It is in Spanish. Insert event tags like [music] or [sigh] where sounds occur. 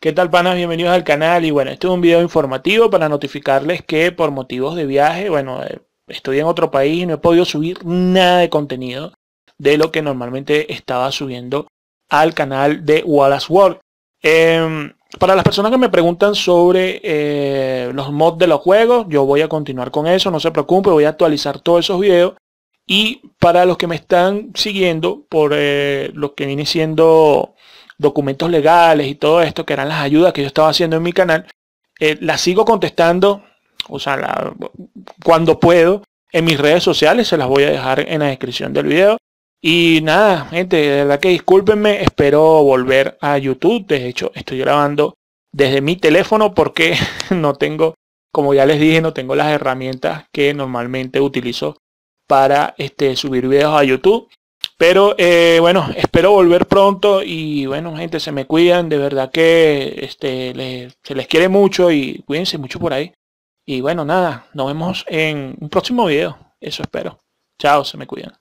¿Qué tal panas? Bienvenidos al canal y bueno, este es un video informativo para notificarles que por motivos de viaje, bueno, eh, estoy en otro país y no he podido subir nada de contenido de lo que normalmente estaba subiendo al canal de Wallace World. Em, para las personas que me preguntan sobre eh, los mods de los juegos, yo voy a continuar con eso, no se preocupen, voy a actualizar todos esos videos. Y para los que me están siguiendo por eh, lo que viene siendo documentos legales y todo esto, que eran las ayudas que yo estaba haciendo en mi canal, eh, las sigo contestando, o sea, cuando puedo, en mis redes sociales, se las voy a dejar en la descripción del video. Y nada, gente, de verdad que discúlpenme, espero volver a YouTube. De hecho, estoy grabando desde mi teléfono porque [laughs] no tengo, como ya les dije, no tengo las herramientas que normalmente utilizo para este, subir videos a YouTube. Pero eh, bueno, espero volver pronto y bueno, gente, se me cuidan, de verdad que este, se les quiere mucho y cuídense mucho por ahí. Y bueno, nada, nos vemos en un próximo video, eso espero. Chao, se me cuidan.